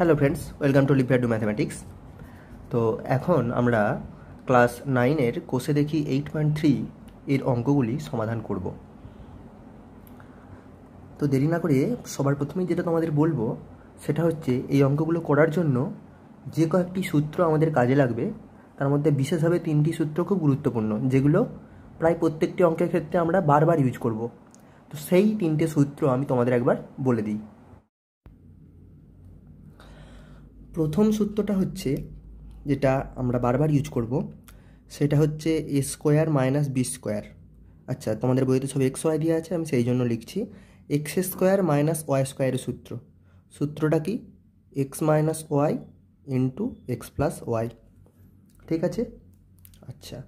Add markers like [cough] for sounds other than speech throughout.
hello friends welcome to Livia to mathematics তো এখন আমরা ক্লাস নাইনের কোষে দেখি এইট পয়েন্ট থ্রি এর অঙ্কগুলি সমাধান করব তো দেরি না করে সবার প্রথমেই যেটা তোমাদের বলবো সেটা হচ্ছে এই অঙ্কগুলো করার জন্য যে কয়েকটি সূত্র আমাদের কাজে লাগবে তার মধ্যে বিশেষভাবে তিনটি সূত্র খুব গুরুত্বপূর্ণ যেগুলো প্রায় প্রত্যেকটি অঙ্কের ক্ষেত্রে আমরা বারবার ইউজ করব তো সেই তিনটে সূত্র আমি তোমাদের একবার বলে দিই প্রথম সূত্রটা হচ্ছে যেটা আমরা বারবার ইউজ করব সেটা হচ্ছে A square minus B square আচ্ছা তোমাদের বইতে সব এক্স ওয়াই দেওয়া আছে আমি সেই জন্য লিখছি এক্স স্কোয়ার মাইনাস ওয়াই স্কোয়ারের সূত্র সূত্রটা কি x minus y into x plus y ঠিক আছে আচ্ছা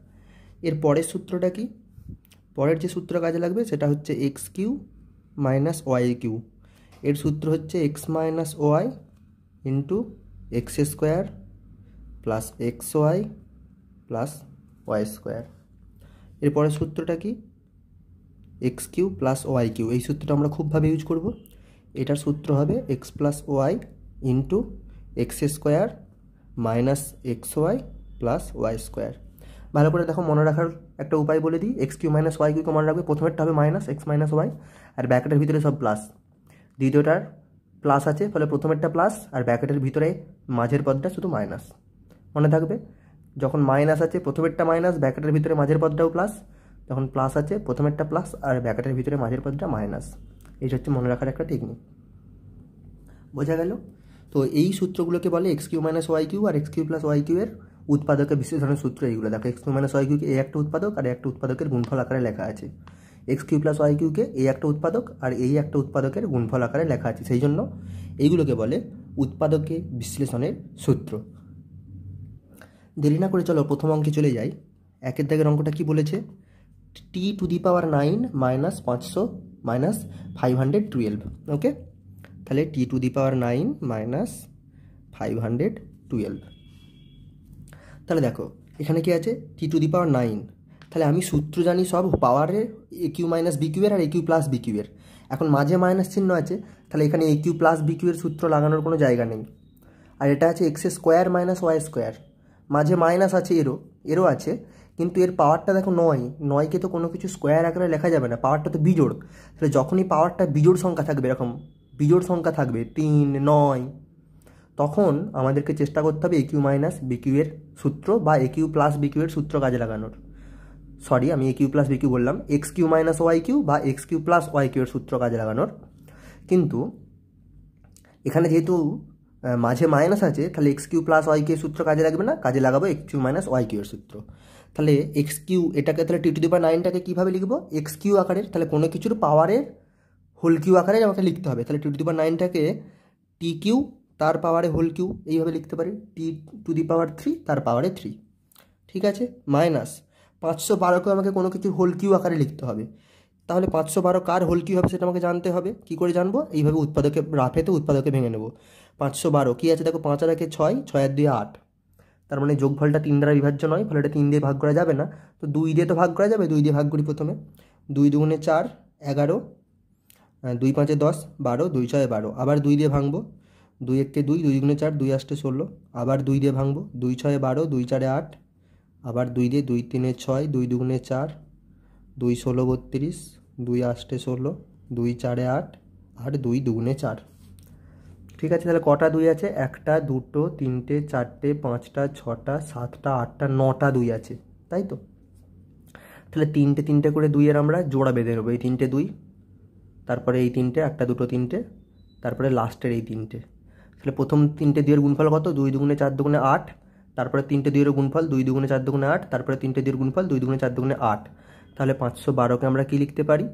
এর পরের সূত্রটা কি পরের যে সূত্র কাজে লাগবে সেটা হচ্ছে x cube minus y cube এর সূত্র হচ্ছে x minus y into x square plus x y plus y square এরপরের সূত্রটা কি x cube plus y cube এই সূত্রটা আমরা খুবভাবে ইউজ করব এটার সূত্র হবে x plus y into x square minus x y plus y square ভালো করে দেখো মনে রাখার একটা উপায় বলে দিই এক্স কিউ মাইনাস ওয়াই কিউকে মনে রাখবে প্রথমেরটা হবে মাইনাস এক্স মাইনাস ওয়াই আর ব্যাকেটের ভিতরে সব প্লাস দ্বিতীয়টার প্লাস আছে ফলে প্রথমেরটা প্লাস আর ব্র্যাকেটের ভিতরে মাঝের পদটা শুধু মাইনাস মনে থাকবে যখন মাইনাস আছে প্রথমেরটা মাইনাস ব্র্যাকেটের ভিতরে মাঝের পদটাও প্লাস তখন প্লাস আছে প্রথমেরটা প্লাস আর ব্র্যাকেটের ভিতরে মাঝের পদটা মাইনাস এটা হচ্ছে মনে রাখার একটা টেকনিক বোঝা গেল তো এই সূত্রগুলোকে বলে x cube minus y cube আর x cube plus y cube এর উৎপাদকের ধরনের সূত্র এইগুলো দেখো x cube minus y cube এই একটা উৎপাদক আর একটা উৎপাদকের গুণফল আকারে লেখা আছে এক্স কিউ প্লাস ওয়াই কিউকে এই একটা উৎপাদক আর এই একটা উৎপাদকের গুণফল আকারে লেখা আছে সেই জন্য এইগুলোকে বলে উৎপাদকে বিশ্লেষণের সূত্র দেরি না করে চলো প্রথম অঙ্কে চলে যাই একের দাগের অঙ্কটা কি বলেছে t to the power nine minus পাঁচশো minus five hundred twelve okay তাহলে t to the power nine minus five hundred twelve তাহলে দেখো এখানে কি আছে টি টু দি পাওয়ার নাইন তাহলে আমি সূত্র জানি সব পাওয়ারের এ কিউ মাইনাস বি কিউয়ের আর এ কিউ প্লাস বি কিউয়ের এখন মাঝে মাইনাস চিহ্ন আছে তাহলে এখানে এ কিউ প্লাস বি কিউয়ের সূত্র লাগানোর কোনো জায়গা নেই আর এটা আছে x square minus y square মাঝে মাইনাস আছে এরও এরও আছে কিন্তু এর পাওয়ারটা দেখো নয় নয়কে তো কোনো কিছু স্কোয়ার আকারে লেখা যাবে না পাওয়ারটা তো বিজোড় তাহলে যখনই পাওয়ারটা বিজোড় সংখ্যা থাকবে এরকম বিজোড় সংখ্যা থাকবে তিন নয় তখন আমাদেরকে চেষ্টা করতে হবে একিউ মাইনাস বিকিউয়ের সূত্র বা এ কিউ প্লাস বিকিউয়ের সূত্র কাজে লাগানোর সরি আমি A cube plus B cube বললাম x cube minus y cube বা x cube plus y cube এর সূত্র কাজে লাগানোর কিন্তু এখানে যেহেতু মাঝে মাইনাস আছে তাহলে x cube plus y cube এর সূত্র কাজে লাগবে না কাজে লাগাবো x cube minus y cube এর সূত্র তাহলে এক্স কিউ এটাকে তাহলে টি টু দি পাওয়ার নাইনটাকে কীভাবে লিখবো এক্স কিউ আকারের তাহলে কোনো কিছুর পাওয়ারের হোল কিউ আকারে আমাকে লিখতে হবে তাহলে t to the power নাইনটাকে T Q তার পাওয়ারে হোল কিউ এইভাবে লিখতে পারি টি টু দি পাওয়ার থ্রি তার পাওয়ারে থ্রি ঠিক আছে মাইনাস পাঁচশো বারোকে আমাকে কোনো কিছু হোল কিউ আকারে লিখতে হবে তাহলে পাঁচশো বারো কার হোল কিউ হবে সেটা আমাকে জানতে হবে কি করে জানবো এইভাবে উৎপাদকে তো উৎপাদকে ভেঙে নেবো পাঁচশো বারো কী আছে দেখো পাঁচ আর একে ছয় ছয় আর দুই আট তার মানে যোগফলটা তিন দ্বারা বিভাজ্য নয় ফলে এটা তিন দিয়ে ভাগ করা যাবে না তো দুই দিয়ে তো ভাগ করা যাবে দুই দিয়ে ভাগ করি প্রথমে দুই দুগুণে চার এগারো দুই পাঁচে দশ বারো দুই ছয় বারো আবার দুই দিয়ে ভাঙবো দুই এককে দুই দুই গুণে চার দুই আষ্টে ষোলো আবার দুই দিয়ে ভাঙবো দুই ছয় বারো দুই চারে আট আবার দুই দিয়ে দুই তিনে ছয় দুই দুগুণে চার দুই ষোলো বত্রিশ দুই আষ্টে ষোলো দুই চারে আট আর দুই দুগুণে চার ঠিক আছে তাহলে কটা দুই আছে একটা দুটো তিনটে চারটে পাঁচটা ছটা সাতটা আটটা নটা দুই আছে তাই তো তাহলে তিনটে তিনটে করে দুইয়ের আমরা জোড়া বেঁধে নেবো এই তিনটে দুই তারপরে এই তিনটে একটা দুটো তিনটে তারপরে লাস্টের এই তিনটে তাহলে প্রথম তিনটে দুইয়ের গুণফল কত দুই দুগুণে চার দুগুণে আট তারপরে তিনটা 2 এর গুণফল 2 * 2 = 4 * 2 = 8 তারপরে তিনটা 2 এর গুণফল 2 * 2 = 4 * 2 = 8 তাহলে 512 কে আমরা কি লিখতে পারি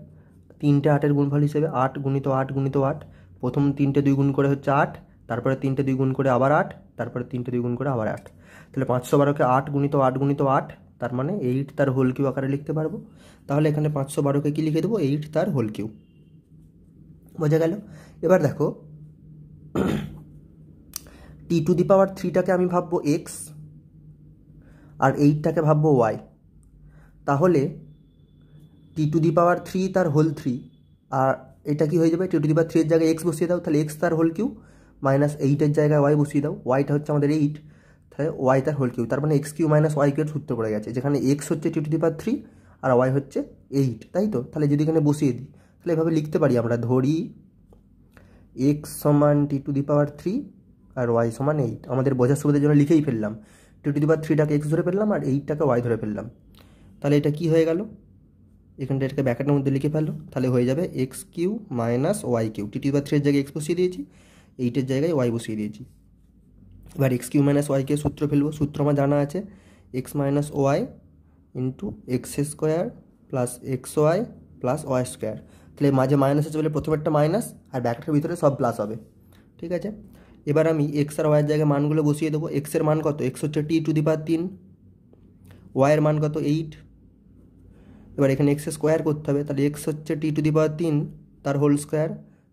তিনটা 8 এর গুণফল হিসেবে 8 * 8 * 8 প্রথম তিনটা 2 গুণ করে হচ্ছে 8 তারপরে তিনটা 2 গুণ করে আবার 8 তারপরে তিনটা 2 গুণ করে আবার 8 তাহলে 512 কে 8 * 8 * 8 তার মানে 8 ^ 3 আকারে লিখতে পারবো তাহলে এখানে 512 কে কি লিখে দেব 8 ^ 3 বোঝ গেল এবারে দেখো [clears throat] t ^ 2 এর পাওয়ার 3 টাকে আমি ভাববো x আর এইটটাকে ভাববো ওয়াই তাহলে t to the power three তার হোল থ্রি আর এটা কি হয়ে যাবে টি টু দি পাওয়ার থ্রির জায়গায় এক্স বসিয়ে দাও তাহলে এক্স তার হোল কিউ মাইনাস এইটের জায়গায় ওয়াই বসিয়ে দাও ওয়াইটা হচ্ছে আমাদের এইট তাহলে ওয়াই তার হোল কিউ তার মানে x cube minus y cube সূত্র পড়ে গেছে যেখানে এক্স হচ্ছে t to the power three আর ওয়াই হচ্ছে এইট তাই তো তাহলে যদি এখানে বসিয়ে দিই তাহলে এভাবে লিখতে পারি আমরা ধরি এক্স সমান t to the power three আর ওয়াই সমান এইট আমাদের বোঝার সুবিধার জন্য লিখেই ফেললাম টু টু দি থ্রিটাকে এক্স ধরে ফেললাম আর এইটটাকে ওয়াই ধরে ফেললাম তাহলে এটা কি হয়ে গেল এখানটা এটাকে ব্যাকেটের মধ্যে লিখে ফেললো তাহলে হয়ে যাবে x cube minus y cube two two বা থ্রির জায়গায় এক্স বসিয়ে দিয়েছি এইটের জায়গায় ওয়াই বসিয়ে দিয়েছি এবার x cube minus y cube সূত্র ফেলবো সূত্র আমার জানা আছে x minus y into x square plus x y plus y square তাহলে মাঝে মাইনাস আছে বলে প্রথম একটা মাইনাস আর ব্যাকেটের ভিতরে সব প্লাস হবে ঠিক আছে এবার আমি এক্স আর ওয়াইয়ের জায়গায় মানগুলো বসিয়ে দেবো এক্সের মান কত এক্স হচ্ছে টি টু দি পার তিন ওয়াইয়ের মান কত এইট এবার এখানে এক্স স্কোয়ার করতে হবে তাহলে এক্স হচ্ছে টি টু দি পার তিন তার whole square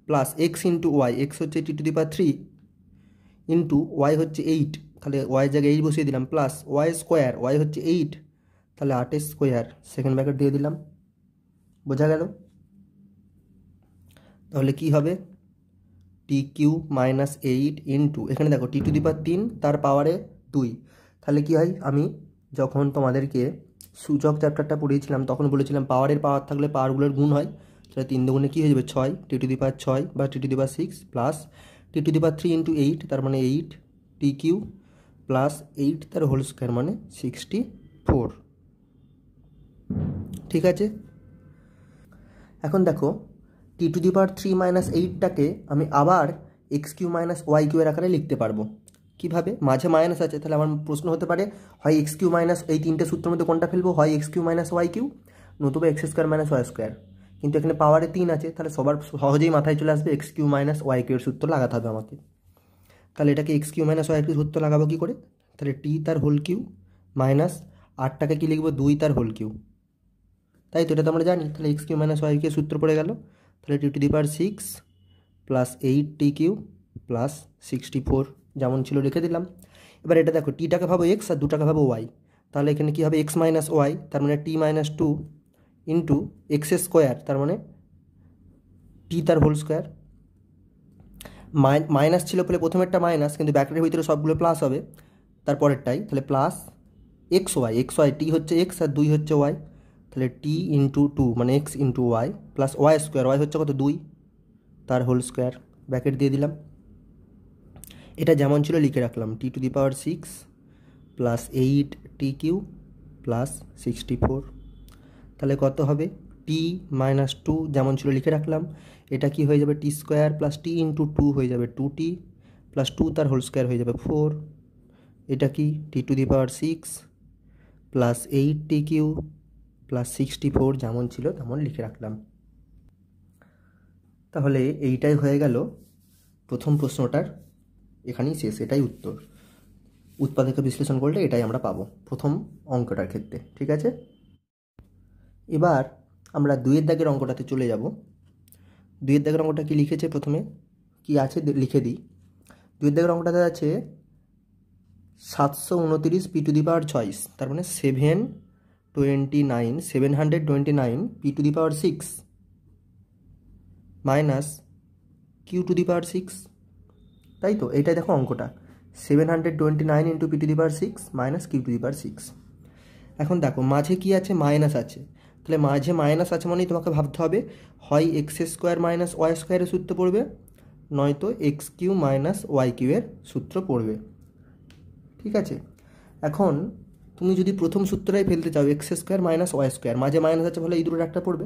plus x into y x হচ্ছে t to the power three into y হচ্ছে এইট তাহলে ওয়াই জায়গায় এইট বসিয়ে দিলাম প্লাস ওয়াই স্কোয়ার ওয়াই হচ্ছে এইট তাহলে আট স্কোয়ার সেকেন্ড ব্র্যাকেট দিয়ে দিলাম বোঝা গেল তাহলে কি হবে t cube minus eight into এখানে দেখো টি টু দি পার তিন তার পাওয়ারে দুই তাহলে কি হয় আমি যখন তোমাদেরকে সূচক চ্যাপ্টারটা পড়িয়েছিলাম তখন বলেছিলাম পাওয়ারের পাওয়ার থাকলে পাওয়ারগুলোর গুণ হয় তাহলে তিন দুগুণে কী হয়ে যাবে ছয় টি টু দি পার ছয় বা t to the power six plus t to the power three into eight তার মানে eight t cube plus eight তার হোল স্কোয়ার মানে সিক্সটি ফোর ঠিক আছে এখন দেখো t to the power three minus এইটটাকে আমি আবার x cube minus y cube এর আকারে লিখতে পারবো কীভাবে মাঝে মাইনাস আছে তাহলে আমার প্রশ্ন হতে পারে হয় এক্স কিউ মাইনাস এই তিনটে সূত্রের মধ্যে কোনটা ফেলবো হয় x cube minus y cube নতুবা x square minus y square কিন্তু এখানে পাওয়ারে তিন আছে তাহলে সবার সহজেই মাথায় চলে আসবে x cube minus y cube এর সূত্র লাগাতে হবে আমাকে তাহলে এটাকে x cube minus y cube সূত্র লাগাবো কী করে তাহলে টি তার হোল কিউ মাইনাস আটটাকে কী লিখবো দুই তার হোল কিউ তাই তো এটা তো আমরা জানি তাহলে x cube minus y cube সূত্র পড়ে গেল তাহলে two to the power six plus eight t cube plus sixty four যেমন ছিল রেখে দিলাম এবার এটা দেখো টিটাকে ভাবো এক্স আর দুটাকে ভাবো ওয়াই তাহলে এখানে কী হবে এক্স মাইনাস ওয়াই তার মানে t minus two into x square তার মানে টি তার হোল স্কোয়ার মাইনাস ছিল বলে প্রথমেরটা মাইনাস কিন্তু ব্যাকেটের ভিতরে সবগুলো প্লাস হবে তারপরেরটাই তাহলে plus x y x y t হচ্ছে এক্স আর দুই হচ্ছে ওয়াই তাহলে টি ইন্টু টু মানে x into y plus y square y হচ্ছে কত দুই তার হোল স্কোয়ার ব্র্যাকেট দিয়ে দিলাম এটা যেমন ছিল লিখে রাখলাম t to the power six plus eight t cube plus sixty four তাহলে কত হবে টি মাইনাস টু যেমন ছিল লিখে রাখলাম এটা কি হয়ে যাবে t square plus t into two হয়ে যাবে টু টি প্লাস টু তার হোল স্কোয়ার হয়ে যাবে ফোর এটা কি t to the power six plus eight t cube plus sixty four যেমন ছিল তেমন লিখে রাখলাম তাহলে এইটাই হয়ে গেল প্রথম প্রশ্নটার এখানেই শেষ এটাই উত্তর উৎপাদকে বিশ্লেষণ করলে এটাই আমরা পাবো প্রথম অঙ্কটার ক্ষেত্রে ঠিক আছে এবার আমরা দুইয়ের দাগের অঙ্কটাতে চলে যাব দুইয়ের দাগের অঙ্কটা কি লিখেছে প্রথমে কি আছে লিখে দিই দুইয়ের দাগের অঙ্কটাতে আছে সাতশো উনতিরিশ পি টু দি পাওয়ার ছয়স তার মানে seven twenty nine seven hundred twenty nine p to the power six minus q to the power six তাই তো এইটাই দেখো অঙ্কটা seven hundred twenty nine into p to the power six minus q to the power six এখন দেখো মাঝে কি আছে মাইনাস আছে তাহলে মাঝে মাইনাস আছে মানেই তোমাকে ভাবতে হবে হয় এক্স স্কোয়ার মাইনাস ওয়াই স্কোয়ারের সূত্র পড়বে নয়তো এক্স কিউ মাইনাস ওয়াই কিউয়ের সূত্র পড়বে ঠিক আছে এখন তুমি যদি প্রথম সূত্রটাই ফেলতে চাও x square minus y square মাঝে মাইনাস আছে ফলে এই দুটো একটা পড়বে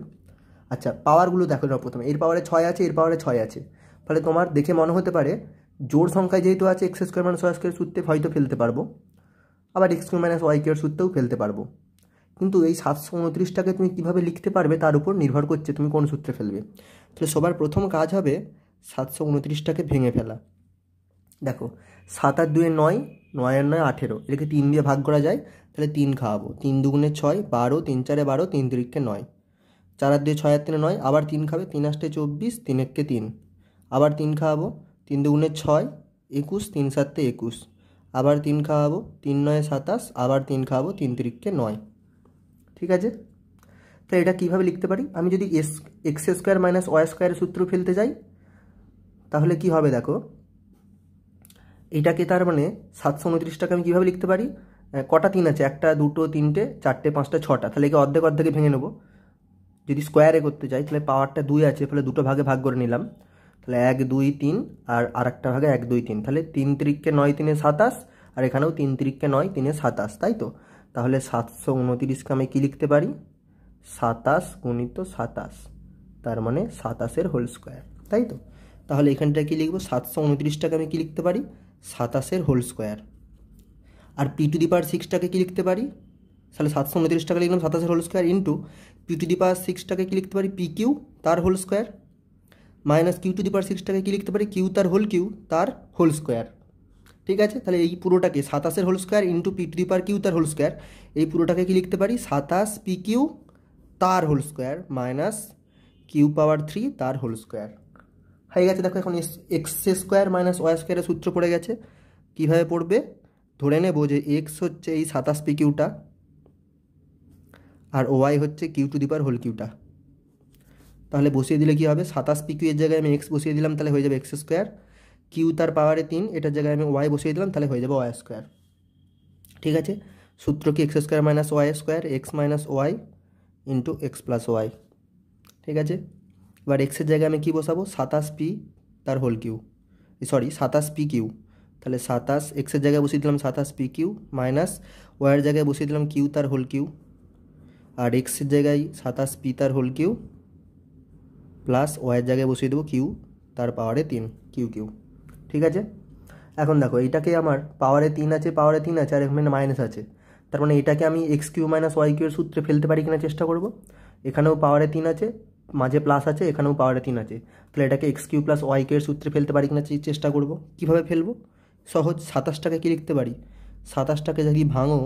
আচ্ছা পাওয়ারগুলো দেখো না প্রথমে এর পাওয়ারে ছয় আছে এর পাওয়ারে ছয় আছে ফলে তোমার দেখে মনে হতে পারে জোর সংখ্যায় যেহেতু আছে x square minus y square সূত্রে হয়তো ফেলতে পারবো আবার এক্স স্কোয়ার মাইনাস ওয়াই কিউর সূত্রেও ফেলতে পারবো কিন্তু এই সাতশো উনত্রিশটাকে তুমি কীভাবে লিখতে পারবে তার উপর নির্ভর করছে তুমি কোন সূত্রে ফেলবে তাহলে সবার প্রথম কাজ হবে সাতশো উনত্রিশটাকে ভেঙে ফেলা দেখো সাত আর দুয়ে নয় নয় আর নয় আঠেরো এটাকে তিন দিয়ে ভাগ করা যায় তাহলে তিন খাওয়াবো তিন দুগুণে ছয় বারো তিন চারে বারো তিন তিরিককে নয় চার আর দিয়ে ছয় আর তিনে নয় আবার তিন খাবে তিন আষ্টে চব্বিশ তিন এককে তিন আবার তিন খাওয়াবো তিন দুগুণে ছয় একুশ তিন সাতে একুশ আবার তিন খাওয়াবো তিন নয় সাতাশ আবার তিন খাওয়াবো তিন তিরিককে নয় ঠিক আছে তো এটা কিভাবে লিখতে পারি আমি যদি S x square minus y স্কোয়ারের সূত্র ফেলতে যাই তাহলে কি হবে দেখো এটাকে তার মানে সাতশো উনত্রিশটাকে আমি কীভাবে লিখতে পারি হ্যাঁ, কটা তিন আছে একটা দুটো তিনটে চারটে পাঁচটা ছটা তাহলে একে অর্ধেক অর্ধেকে ভেঙে নেবো যদি স্কোয়ারে করতে চাই তাহলে পাওয়ারটা দুই আছে তাহলে দুটো ভাগে ভাগ করে নিলাম তাহলে এক দুই তিন আর আর একটা ভাগে এক দুই তিন তাহলে তিন তিরিককে নয় তিনে সাতাশ আর এখানেও তিন তিরিককে নয় তিনে সাতাশ তাই তো তাহলে সাতশো উনতিরিশকে আমি কী লিখতে পারি সাতাশ গুণিত সাতাশ তার মানে সাতাশের হোল স্কোয়ার তাই তো তাহলে এখানটা কী লিখবো সাতশো উনত্রিশটাকে আমি কী লিখতে পারি সাতাশের হোল স্কোয়ার আর পি টু দি পাওয়ার সিক্সটাকে কী লিখতে পারি তাহলে সাতশো উনত্রিশ টাকা লিখলাম সাতাশের whole square into p to the power সিক্সটাকে কী লিখতে পারি পি কিউ তার whole square minus q to the power সিক্সটাকে কী লিখতে পারি কিউ তার হোল কিউ তার হোল স্কোয়ার ঠিক আছে তাহলে এই পুরোটাকে সাতাশের whole square into p to the power cube তার হোল স্কোয়ার এই পুরোটাকে কী লিখতে পারি সাতাশ পি কিউ তার whole square minus cube power three তার হোল স্কোয়ার হয়ে গেছে দেখো এখন এক্স স্কোয়ার মাইনাস ওয়াই স্কোয়ারের সূত্র পড়ে গেছে কীভাবে পড়বে দূরে এনে বoje 137pqটা আর oy হচ্ছে q to the power whole qটা তাহলে বসিয়ে দিলে কি হবে 77pq এর জায়গায় আমি x বসিয়ে দিলাম তাহলে হয়ে যাবে x স্কয়ার q তার পাওয়ারের 3 এটা জায়গায় আমি y বসিয়ে দিলাম তাহলে হয়ে যাবে y স্কয়ার ঠিক আছে সূত্র কি x square - y square x - y * x + y ঠিক আছে আর x এর জায়গায় আমি কি বসাবো 77p তার হোল q সরি 77pq তাহলে সাতাশ এক্সের জায়গায় বসিয়ে দিলাম সাতাশ পি কিউ মাইনাস ওয়াইয়ের জায়গায় বসিয়ে দিলাম কিউ তার হোল কিউ আর এক্সের জায়গায় সাতাশ পি তার হোল কিউ প্লাস ওয়াইয়ের জায়গায় বসিয়ে দেবো কিউ তার পাওয়ারে তিন কিউ কিউ ঠিক আছে এখন দেখো এটাকে আমার পাওয়ারে তিন আছে পাওয়ারে তিন আছে আর এখানে মাইনাস আছে তার মানে এটাকে আমি এক্স কিউ মাইনাস ওয়াই কিউয়ের সূত্রে ফেলতে পারি কিনা চেষ্টা করব এখানেও পাওয়ারে তিন আছে মাঝে প্লাস আছে এখানেও পাওয়ারে তিন আছে তাহলে এটাকে এক্স কিউ প্লাস ওয়াই এর সূত্রে ফেলতে পারি কিনা চেষ্টা করব কিভাবে ফেলবো সহজ সাতাশটাকে কি লিখতে পারি সাতাশটাকে যদি ভাঙো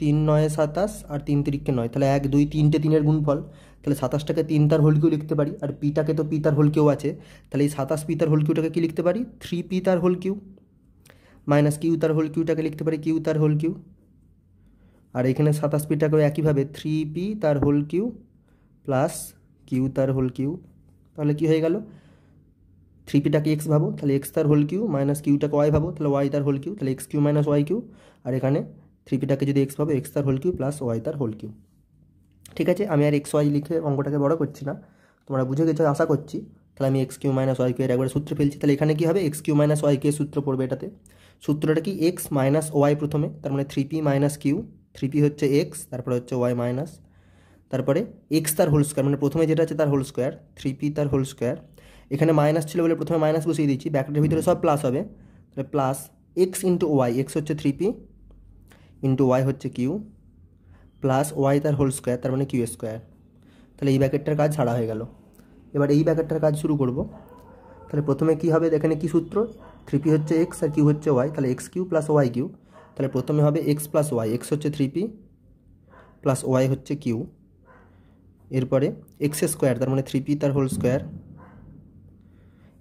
তিন নয় সাতাশ আর তিন তিরিককে নয় তাহলে এক দুই তিনটে তিনের গুণফল তাহলে সাতাশটাকে তিন তার হোলকিউ লিখতে পারি আর পিটাকে তো পি তার আছে তাহলে এই সাতাশ পি তার হোলকিউটাকে কী লিখতে পারি থ্রি পি তার হোলকিউ মাইনাস কিউ তার হোলকিউটাকে লিখতে পারি কিউ তার হোলকিউ আর এখানে সাতাশ পিটাকে একইভাবে থ্রি পি তার হোলকিউ প্লাস কিউ তার হোলকিউ তাহলে কী হয়ে গেলো 3p কে x ভাবো তাহলে x তার হোল কিউ - q টা কে y ভাবো তাহলে y তার হোল কিউ তাহলে x কিউ - y কিউ আর এখানে 3p কে যদি x ভাবো x তার হোল কিউ + y তার হোল কিউ ঠিক আছে আমি আর x y লিখে অংকটাকে বড় করছি না তোমরা বুঝে গেছো আশা করছি তাহলে আমি x কিউ - y কে একটা সূত্র ফেলছি তাহলে এখানে কি হবে x কিউ - y কে সূত্র পড়বে এটাতে সূত্রটা কি x - y প্রথমে তার মানে 3p - q 3p হচ্ছে x তারপরে হচ্ছে y - তারপরে x তার হোল স্কয়ার মানে প্রথমে যেটা আছে তার হোল স্কয়ার 3p তার হোল স্কয়ার এখানে মাইনাস ছিল বলে প্রথমে মাইনাস গুছিয়ে দিছি ব্র্যাকেটের ভিতরে সব প্লাস হবে তাহলে প্লাস x * y x হচ্ছে 3p * y হচ্ছে q + y এর হোল স্কয়ার তার মানে q স্কয়ার তাহলে এই ব্র্যাকেটটার কাজ ছাড়া হয়ে গেল এবার এই ব্র্যাকেটটার কাজ শুরু করব তাহলে প্রথমে কি হবে এখানে কি সূত্র 3p হচ্ছে x আর q হচ্ছে y তাহলে x q + y q তাহলে প্রথমে হবে x + y x হচ্ছে 3p + y হচ্ছে q এরপরে x স্কয়ার তার মানে 3p এর হোল স্কয়ার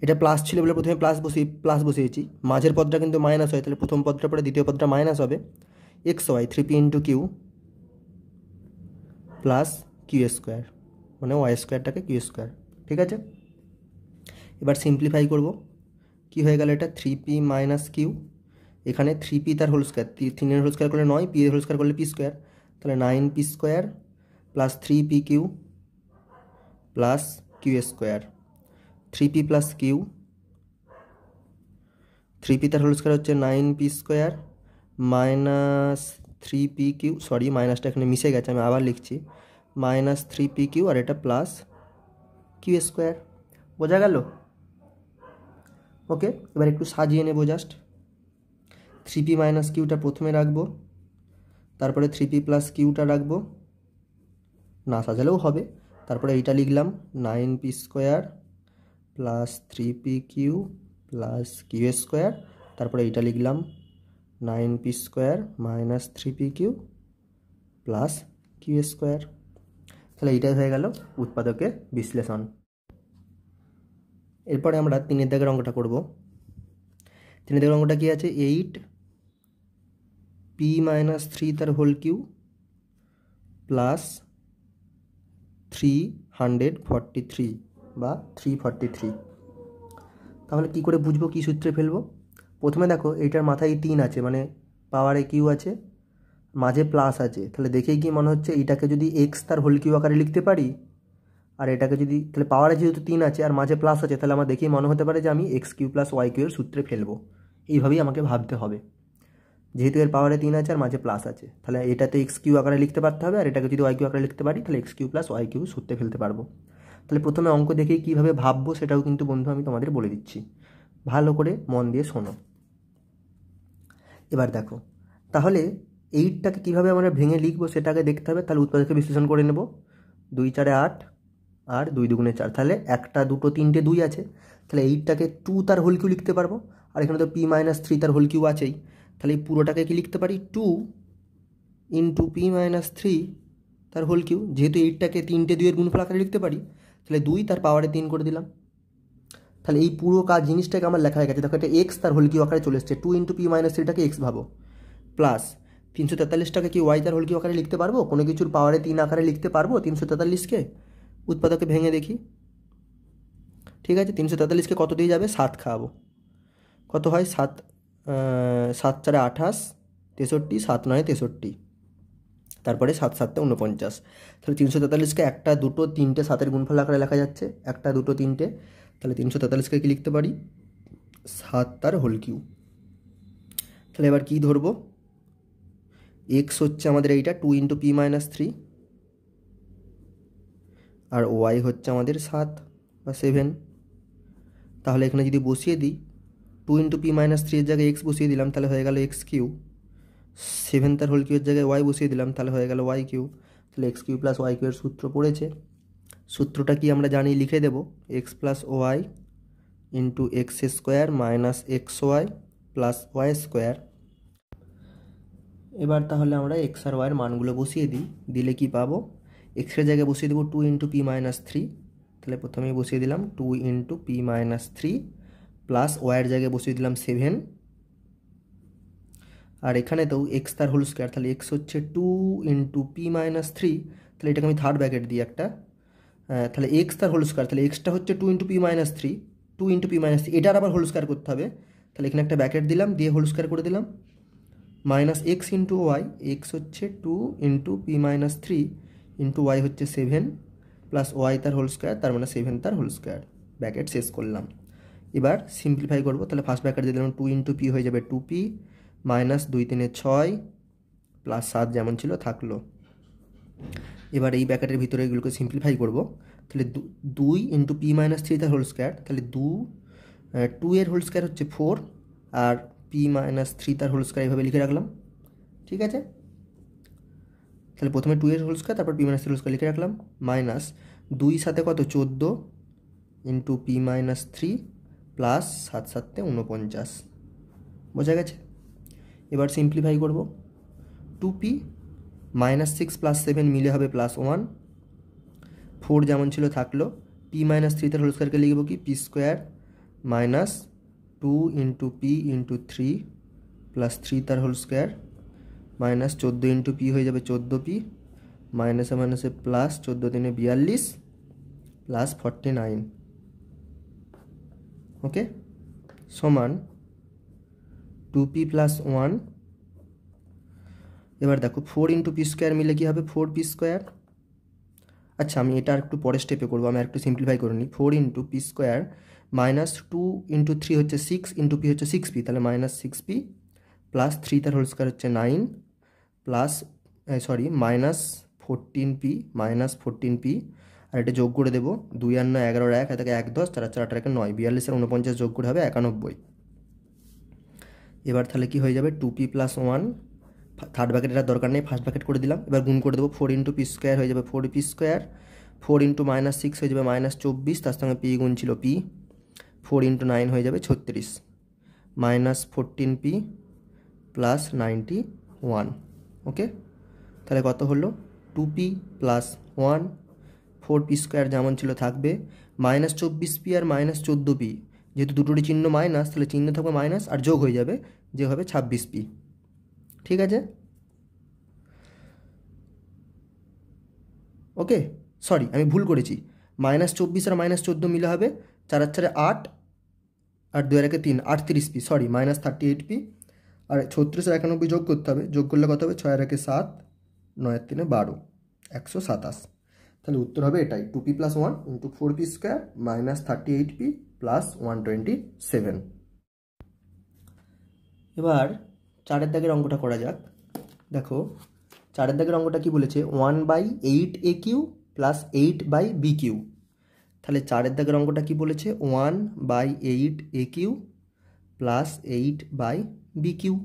এটা প্লাস ছিল বলে প্রথমে প্লাস বসিয়ে প্লাস বসিয়েছি মাঝের পদটা কিন্তু মাইনাস হয় তাহলে প্রথম পদটা পরে দ্বিতীয় পদটা মাইনাস হবে x y three p into q plus q square মানে ওয়াই স্কোয়ারটাকে কিউ স্কোয়ার ঠিক আছে এবার সিম্পলিফাই করব কি হয়ে গেল এটা থ্রি পি মাইনাস কিউ এখানে থ্রি পি তার হোল স্কোয়ার তিনের হোল স্কোয়ার করলে নয় পি এর হোল স্কোয়ার করলে পি স্কোয়ার তাহলে nine p square plus three p q plus q square 3p+q 3p এর হোল স্কয়ার হচ্ছে 9p² - 3pq সরি माइनसটা এখানে মিছে গেছে আমি আবার লিখছি -3pq আর এটা প্লাস q² বোঝা গেল ওকে এবার একটু সাজিয়ে নেবো জাস্ট 3p - qটা প্রথমে রাখবো তারপরে 3p + qটা রাখবো না সাজালেও হবে তারপরে এটা লিখলাম 9p² plus three p q plus q square তারপরে এইটা লিখলাম nine p square minus three p q plus q square তাহলে এইটা হয়ে গেল উৎপাদকের বিশ্লেষণ এরপরে আমরা তিনের দাগের অঙ্কটা করব তিনের দাগের অঙ্কটা কী আছে এইট পি মাইনাস থ্রি তার whole cube plus three hundred forty three বা থ্রি ফর্টি থ্রি তাহলে কী করে বুঝবো কী সূত্রে ফেলবো প্রথমে দেখো এইটার মাথায় তিন আছে মানে পাওয়ারে কিউ আছে মাঝে প্লাস আছে তাহলে দেখেই কি মনে হচ্ছে এটাকে যদি এক্স তার হোল কিউ আকারে লিখতে পারি আর এটাকে যদি তাহলে পাওয়ারে যেহেতু তিন আছে আর মাঝে প্লাস আছে তাহলে আমার দেখেই মনে হতে পারে যে আমি x cube plus y cube এর সূত্রে ফেলবো এইভাবেই আমাকে ভাবতে হবে যেহেতু এর পাওয়ারে তিন আছে আর মাঝে প্লাস আছে তাহলে এটাতে এক্স কিউ আকারে লিখতে পারতে হবে আর এটাকে যদি ওয়াই কিউ আকারে লিখতে পারি তাহলে x cube plus y cube সূত্রে ফেলতে পারবো তাহলে প্রথমে অঙ্ক দেখে কিভাবে ভাববো সেটাও কিন্তু বন্ধু আমি তোমাদের বলে দিচ্ছি ভালো করে মন দিয়ে শোনো এবার দেখো তাহলে এইটটাকে কিভাবে আমরা ভেঙে লিখবো সেটাকে দেখতে হবে তাহলে উৎপাদকে বিশ্লেষণ করে নেব দুই চারে আট আর দুই দুগুণে চার তাহলে একটা দুটো তিনটে দুই আছে তাহলে এইটটাকে টু তার হোল কিউ লিখতে পারবো আর এখানে তো পি মাইনাস থ্রি তার হোল কিউ আছেই তাহলে এই পুরোটাকে কি লিখতে পারি two into p minus three তার হোল কিউ যেহেতু এইটটাকে তিনটে দুইয়ের গুণফল আকারে লিখতে পারি তাহলে দুই তার পাওয়ারে তিন করে দিলাম তাহলে এই পুরো কাজ জিনিসটাকে আমার লেখা হয়ে গেছে দেখো এটা এক্স তার হোলকি আকারে চলে এসছে টু ইন্টু পি মাইনাস থ্রিটাকে এক্স ভাবো প্লাস তিনশো তেতাল্লিশটাকে কি ওয়াই তার হোলকি আকারে লিখতে পারবো কোনো কিছুর পাওয়ারে তিন আকারে লিখতে পারবো তিনশো তেতাল্লিশকে উৎপাদকে ভেঙে দেখি ঠিক আছে তিনশো তেতাল্লিশকে কত দিয়ে যাবে সাত খাওয়াবো কত হয় সাত সাত চারে আঠাশ তেষট্টি সাত নয় তেষট্টি তারপরে সাত সাতটা উনপঞ্চাশ তাহলে তিনশো তেতাল্লিশকে একটা দুটো তিনটে সাতের গুণফল আকারে লেখা যাচ্ছে একটা দুটো তিনটে তাহলে তিনশো তেতাল্লিশকে কী লিখতে পারি সাত তার হোল কিউ তাহলে এবার কী ধরবো এক্স হচ্ছে আমাদের এইটা two into p minus three আর ওয়াই হচ্ছে আমাদের সাত বা সেভেন তাহলে এখানে যদি বসিয়ে দিই two into p minus three এর জায়গায় এক্স বসিয়ে দিলাম তাহলে হয়ে গেল এক্স কিউ সেভেন তার হোল কিউয়ের জায়গায় ওয়াই বসিয়ে দিলাম তাহলে হয়ে গেল ওয়াই কিউ তাহলে এক্স কিউ প্লাস ওয়াই কিউয়ের সূত্র পড়েছে সূত্রটা কি আমরা জানি লিখে দেব x plus y into x square minus x y plus y square এবার তাহলে আমরা এক্স আর ওয়াইয়ের মানগুলো বসিয়ে দিই দিলে কি পাবো এক্সের জায়গায় বসিয়ে দেবো two into p minus three তাহলে প্রথমেই বসিয়ে দিলাম two into p minus three plus ওয়াইয়ের জায়গায় বসিয়ে দিলাম সেভেন আর এখানে তো এক্স তার হোল স্কোয়ার তাহলে এক্স হচ্ছে two into p minus three তাহলে এটাকে আমি থার্ড ব্যাকেট দিই একটা তাহলে এক্স তার হোল স্কোয়ার তাহলে এক্সটা হচ্ছে two into p minus three two into p minus three এটার আবার হোল স্কোয়ার করতে হবে তাহলে এখানে একটা ব্যাকেট দিলাম দিয়ে হোল স্কোয়ার করে দিলাম minus x into y x হচ্ছে two into p minus three into y হচ্ছে সেভেন প্লাস ওয়াই তার হোল স্কোয়ার তার মানে সেভেন তার হোল স্কোয়ার ব্যাকেট শেষ করলাম এবার সিম্পলিফাই করবো তাহলে ফার্স্ট ব্র্যাকেট দিলাম টু ইন্টু পি হয়ে যাবে টু পি মাইনাস দুই তিনে ছয় প্লাস সাত যেমন ছিল থাকলো এবার এই ব্যাকেটের ভিতরে এগুলোকে সিম্পলিফাই করব তাহলে দুই ইন্টু পি মাইনাস থ্রি তার হোল স্কোয়ার তাহলে দু টু এর হোল স্কোয়ার হচ্ছে ফোর আর পি মাইনাস থ্রি তার হোল স্কোয়ার এইভাবে লিখে রাখলাম ঠিক আছে তাহলে প্রথমে টু এর হোল স্কোয়ার তারপর p minus three whole square লিখে রাখলাম মাইনাস দুই সাথে কত চোদ্দো into p minus three plus সাত সাততে উনপঞ্চাশ বোঝা গেছে এবার সিম্পলিফাই করব two p minus six plus seven মিলে হবে প্লাস ওয়ান ফোর যেমন ছিল থাকলো পি মাইনাস থ্রি তার হোল স্কোয়ারকে লিখব কি p square minus two into p into three plus three তার হোল স্কোয়ার মাইনাস চোদ্দো ইন্টু পি হয়ে যাবে চোদ্দো পি মাইনাসে মাইনাসে প্লাস চোদ্দো দিনে বিয়াল্লিশ প্লাস ফর্টি নাইন ওকে সমান টু পি প্লাস ওয়ান এবার দেখো ফোর ইন্টু পি স্কোয়ার মিলে কী হবে ফোর পি স্কোয়ার আচ্ছা আমি এটা আর একটু পরের স্টেপে করবো আমি আর একটু সিম্পলিফাই করে নিই four into p square minus two into three হচ্ছে সিক্স ইন্টু পি হচ্ছে সিক্স পি তাহলে minus six p plus three তার হোল স্কোয়ার হচ্ছে nine plus sorry minus fourteen p minus fourteen p আর এটা যোগ করে দেবো দুই আর নয় এগারো এক তাকে এক দশ চার চার এক নয় বিয়াল্লিশের উনপঞ্চাশ যোগ করে হবে একানব্বই এবার তাহলে কি হয়ে যাবে two p plus one third bracket এটা দরকার নেই ফার্স্ট ব্যাকেট করে দিলাম এবার গুণ করে দেবো ফোর ইন্টু পি স্কোয়ার হয়ে যাবে four p square four into minus six হয়ে যাবে মাইনাস চব্বিশ তার সঙ্গে পি গুণ ছিল পি ফোর ইন্টু নাইন হয়ে যাবে ছত্রিশ minus fourteen p plus ninety one okay তাহলে কত হলো two p plus one four p square যেমন ছিল থাকবে মাইনাস চব্বিশ পি আর মাইনাস চোদ্দো পি যেহেতু দুটোরই চিহ্ন মাইনাস তাহলে চিহ্ন থাকবে মাইনাস আর যোগ হয়ে যাবে যে হবে ছাব্বিশ পি ঠিক আছে ওকে সরি আমি ভুল করেছি মাইনাস চব্বিশ আর মাইনাস চোদ্দো মিলে হবে চার আর চারে আট আর দু একে তিন আটত্রিশ p sorry minus thirty eight p আর ছত্রিশ আর একানব্বই যোগ করতে হবে যোগ করলে কত হবে ছয় আর একে সাত নয় তিনে বারো একশো সাতাশ তাহলে উত্তর হবে এটাই two p plus one into four p square minus thirty eight p plus one twenty seven এবার চারের দাগের অঙ্কটা করা যাক দেখো চারের দাগের অঙ্কটা কি বলেছে one by eight a cube plus eight by b cube তাহলে চারের দাগের অঙ্কটা কি বলেছে one by eight a cube plus eight by b cube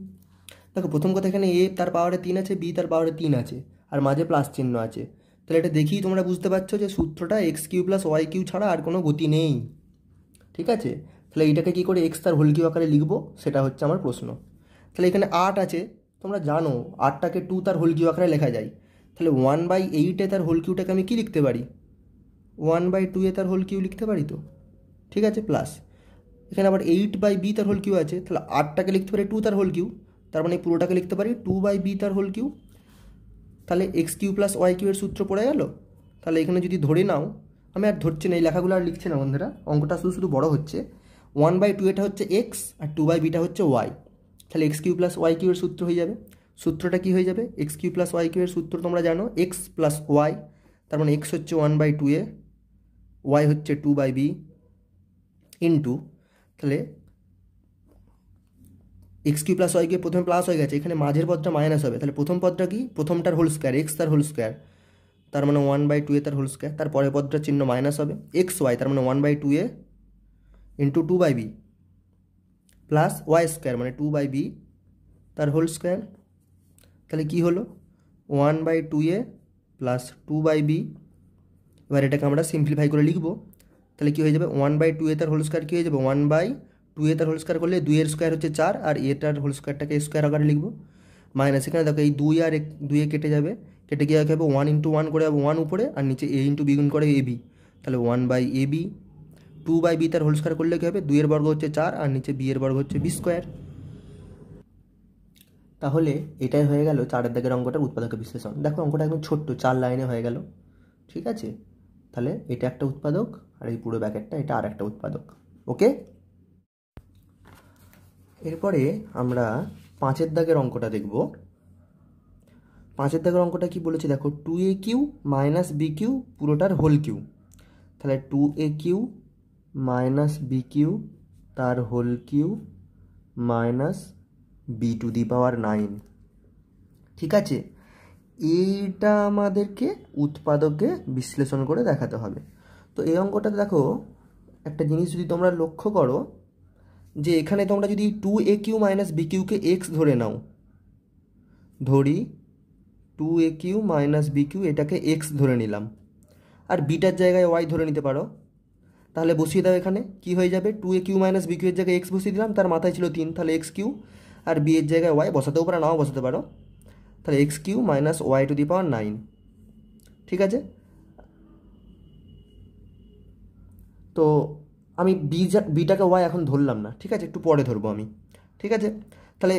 দেখো প্রথম কথা এখানে এ তার পাওয়ারে তিন আছে বি তার পাওয়ারে তিন আছে আর মাঝে প্লাস চিহ্ন আছে তাহলে এটা দেখেই তোমরা বুঝতে পারছো যে সূত্রটা x cube plus y cube ছাড়া আর কোনো গতি নেই ঠিক আছে তাহলে এটাকে কী করে এক্স তার হোলকিউ আকারে লিখবো সেটা হচ্ছে আমার প্রশ্ন তাহলে এখানে আট আছে তোমরা জানো আটটাকে টু তার হোলকিউ আকারে লেখা যায় তাহলে ওয়ান বাই এইটে তার হোলকিউটাকে আমি কী লিখতে পারি ওয়ান বাই টু এ তার হোলকিউ লিখতে পারি তো ঠিক আছে প্লাস এখানে আবার এইট বাই বি তার হোলকিউ আছে তাহলে আটটাকে লিখতে পারি টু তার হোলকিউ তার মানে পুরোটাকে লিখতে পারি টু বাই বি তার হোলকিউ তাহলে x cube plus y cube এর সূত্র পড়ে গেল তাহলে এখানে যদি ধরে নাও আমি আর ধরছি না এই লেখাগুলো আর লিখছি না বন্ধুরা অঙ্কটা শুধু শুধু বড় হচ্ছে ওয়ান বাই টু এটা হচ্ছে এক্স আর টু বাই বিটা হচ্ছে ওয়াই তাহলে x cube plus y cube এর সূত্র হয়ে যাবে সূত্রটা কি হয়ে যাবে x cube plus y cube এর সূত্র তোমরা জানো এক্স প্লাস ওয়াই তার মানে এক্স হচ্ছে one by two a y হচ্ছে টু বাই বি ইন্টু তাহলে x cube plus y cube প্রথমে প্লাস হয়ে গেছে এখানে মাঝের পদটা মাইনাস হবে তাহলে প্রথম পদটা কি প্রথমটার হোল স্কোয়ার এক্স তার হোল স্কোয়ার তার মানে ওয়ান বাই টু এ তার হোল স্কোয়ার তার পরের পদটার চিহ্ন মাইনাস হবে এক্স ওয়াই তার মানে one by two a into two by b plus y square মানে টু বাই বি তার হোল স্কোয়ার তাহলে কি হলো one by two a plus two by b এবার এটাকে আমরা সিম্পলিফাই করে লিখবো তাহলে কি হয়ে যাবে ওয়ান বাই টু এ তার হোল স্কোয়ার কী হয়ে যাবে ওয়ান বাই টু এ তার হোল স্কোয়ার করলে দুই স্কোয়ার হচ্ছে চার আর এটার হোল স্কোয়ারটাকে স্কোয়ার আকারে লিখবো মাইনাস এখানে দেখো এই দুই আর এক দুইয়ে কেটে যাবে কেটে গিয়ে হবে ওয়ান ইন্টু ওয়ান করে হবে ওয়ান উপরে আর নিচে এ ইন্টু বিগুন করে এ বি তাহলে one by a b two by b তার হোল স্কোয়ার করলে কী হবে দুইয়ের বর্গ হচ্ছে চার আর নিচে বিয়ের বর্গ হচ্ছে বি স্কোয়ার তাহলে এটাই হয়ে গেল চারের দাগের অঙ্কটার উৎপাদক বিশ্লেষণ দেখো অঙ্কটা একদম ছোট্ট চার লাইনে হয়ে গেল ঠিক আছে তাহলে এটা একটা উৎপাদক আর এই পুরো ব্যাকেটটা এটা আর একটা উৎপাদক ওকে এরপরে আমরা পাঁচের দাগের অঙ্কটা দেখব পাঁচের দাগের অঙ্কটা কি বলেছে দেখো two a cube minus b cube পুরোটার হোল কিউ তাহলে two a cube minus b cube তার whole cube minus b to the power nine ঠিক আছে এইটা আমাদেরকে উৎপাদকে বিশ্লেষণ করে দেখাতে হবে তো এই অঙ্কটা দেখো একটা জিনিস যদি তোমরা লক্ষ্য করো যে এখানে তোমরা যদি two a cube minus b কিউকে এক্স ধরে নাও ধরি two a cube minus b cube এটাকে এক্স ধরে নিলাম আর বিটার জায়গায় ওয়াই ধরে নিতে পারো তাহলে বসিয়ে দাও এখানে কি হয়ে যাবে two a cube minus b cube এর জায়গায় এক্স বসিয়ে দিলাম তার মাথায় ছিল তিন তাহলে এক্স কিউ আর বি এর জায়গায় ওয়াই বসাতেও পারো নাও বসাতে পারো তাহলে x cube minus y to the power nine ঠিক আছে তো আমি বিজা বিটাকে ওয়াই এখন ধরলাম না ঠিক আছে একটু পরে ধরবো আমি ঠিক আছে তাহলে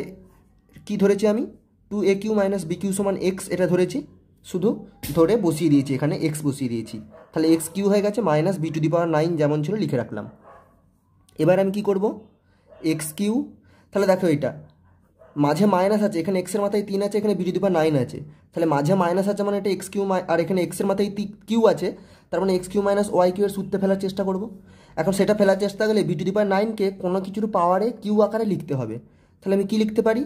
কি ধরেছি আমি two a cube minus b cube সমান এক্স এটা ধরেছি শুধু ধরে বসিয়ে দিয়েছি এখানে এক্স বসিয়ে দিয়েছি তাহলে এক্স কিউ হয়ে গেছে minus b to the power nine যেমন ছিল লিখে রাখলাম এবার আমি কি করব এক্স কিউ তাহলে দেখো এটা মাঝে মাইনাস আছে এখানে এক্সের মাথায় তিন আছে এখানে b to the power nine আছে তাহলে মাঝে মাইনাস আছে মানে এটা এক্স কিউ আর এখানে এক্সের মাথায় কিউ আছে তার মানে x cube minus y cube এর সূত্রে ফেলার চেষ্টা করবো এখন সেটা ফেলার চেষ্টা করলে বিটু টু নাইনকে কোনো কিছুর পাওয়ারে কিউ আকারে লিখতে হবে তাহলে আমি কী লিখতে পারি